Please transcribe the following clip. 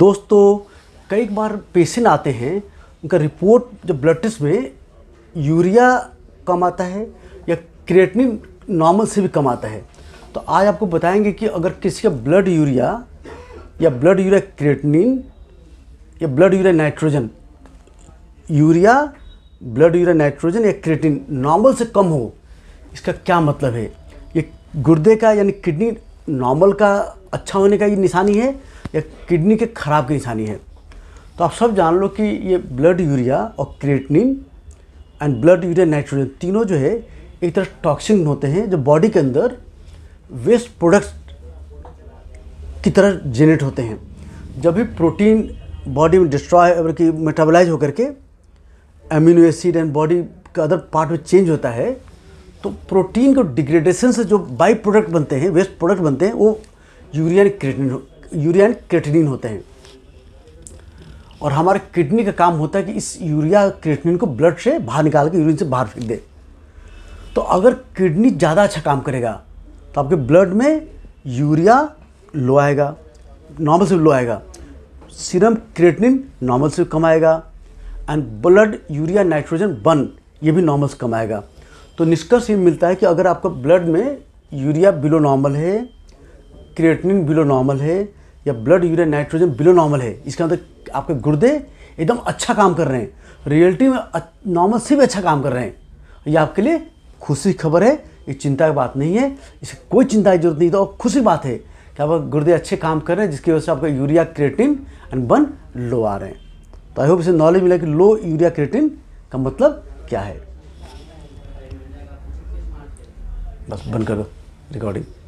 दोस्तों कई बार पेशेंट आते हैं उनका रिपोर्ट जब ब्लड टेस्ट में यूरिया कम आता है या क्रिएटिनिन नॉर्मल से भी कम आता है तो आज आपको बताएंगे कि अगर किसी का ब्लड यूरिया या ब्लड यूरिया क्रिएटिनिन या blood urea nitrogen urea blood urea nitrogen या क्रिएटिन नॉर्मल से कम हो इसका क्या मतलब है ये गुर्दे का यानी किडनी नॉर्मल का अच्छा होने का ये निशानी है या किडनी के खराब की निशानी है तो आप सब जान लो कि ये ब्लड यूरिया और creatinine and blood urea nitrogen तीनों जो है एक तरह टॉक्सिन होते हैं जो बॉडी के अंदर वेस्ट प्रोडक्ट्स की तरह जेनरेट होते हैं जब भी प्रोटीन बॉडी में डिस्ट्रॉय बल्कि मेटाबोलाइज होकर के एम्यूनो एसिड एंड बॉडी के अदर पार्ट में चेंज होता है तो प्रोटीन को डिग्रेडेशन से जो बाई प्रोडक्ट बनते हैं वेस्ट प्रोडक्ट बनते हैं वो urea creatine urea and creatinine होते हैं और हमारे किडनी का काम होता है कि इस यूरिया क्रेटिनिन को ब्लड से बाहर निकाल के यूरिन से बाहर फेंक दे तो अगर किडनी ज़्यादा अच्छा काम करेगा तो आपके ब्लड में यूरिया लो आएगा नॉर्मल से लो आएगा सीरम क्रेटनिन नॉर्मल से कम आएगा and blood urea nitrogen one ये भी नॉर्मल से कम आएगा तो निष्कर्ष ये मिलता है कि अगर आपका ब्लड में यूरिया बिलो नॉर्मल है क्रेटनिन बिलो नॉर्मल है या blood urea nitrogen below normal है इसका मतलब आपके गुर्दे एकदम अच्छा काम कर रहे हैं रियलिटी में नॉर्मल से भी अच्छा काम कर रहे हैं ये आपके लिए खुशी खबर है ये चिंता की बात नहीं है इसे कोई चिंता की जरूरत नहीं तो खुशी बात है कि आप गुर्दे अच्छे काम कर रहे हैं जिसकी वजह से आपका यूरिया क्रिएटिन एंड बन लो आ रहे हैं तो आई होप इसे नॉलेज मिला कि लो यूरिया क्रिएटिन का मतलब क्या है बस बंद कर दो रिकॉर्डिंग